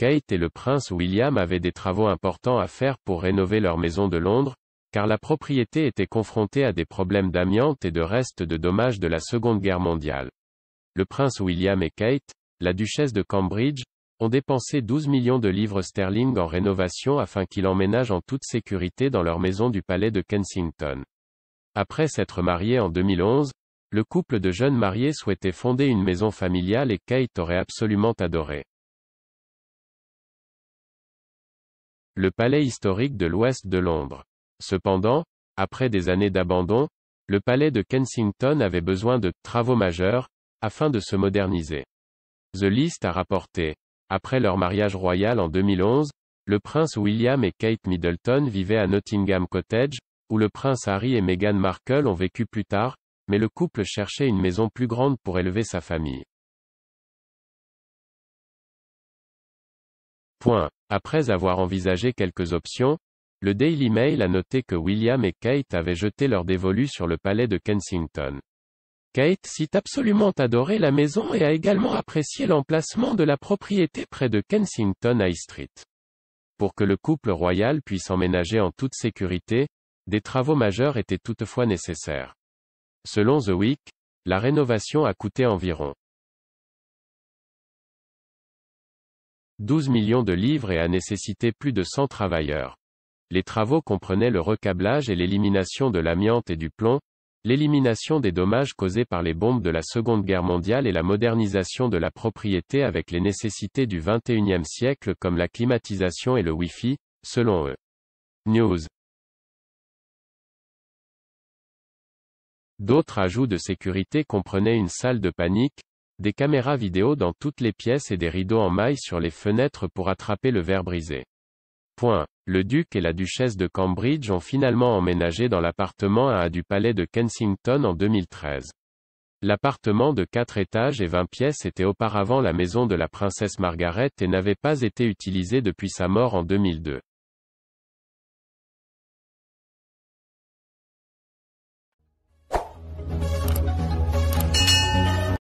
Kate et le prince William avaient des travaux importants à faire pour rénover leur maison de Londres, car la propriété était confrontée à des problèmes d'amiante et de restes de dommages de la Seconde Guerre mondiale. Le prince William et Kate, la duchesse de Cambridge, ont dépensé 12 millions de livres sterling en rénovation afin qu'ils emménagent en toute sécurité dans leur maison du palais de Kensington. Après s'être mariés en 2011, le couple de jeunes mariés souhaitait fonder une maison familiale et Kate aurait absolument adoré. le palais historique de l'ouest de Londres. Cependant, après des années d'abandon, le palais de Kensington avait besoin de travaux majeurs, afin de se moderniser. The List a rapporté. Après leur mariage royal en 2011, le prince William et Kate Middleton vivaient à Nottingham Cottage, où le prince Harry et Meghan Markle ont vécu plus tard, mais le couple cherchait une maison plus grande pour élever sa famille. Point. Après avoir envisagé quelques options, le Daily Mail a noté que William et Kate avaient jeté leur dévolu sur le palais de Kensington. Kate cite absolument adoré la maison et a également apprécié l'emplacement de la propriété près de Kensington High Street. Pour que le couple royal puisse emménager en toute sécurité, des travaux majeurs étaient toutefois nécessaires. Selon The Week, la rénovation a coûté environ 12 millions de livres et a nécessité plus de 100 travailleurs. Les travaux comprenaient le recablage et l'élimination de l'amiante et du plomb, l'élimination des dommages causés par les bombes de la Seconde Guerre mondiale et la modernisation de la propriété avec les nécessités du XXIe siècle comme la climatisation et le Wi-Fi, selon eux. News. D'autres ajouts de sécurité comprenaient une salle de panique, des caméras vidéo dans toutes les pièces et des rideaux en maille sur les fenêtres pour attraper le verre brisé. Point. Le duc et la duchesse de Cambridge ont finalement emménagé dans l'appartement A du palais de Kensington en 2013. L'appartement de 4 étages et 20 pièces était auparavant la maison de la princesse Margaret et n'avait pas été utilisé depuis sa mort en 2002.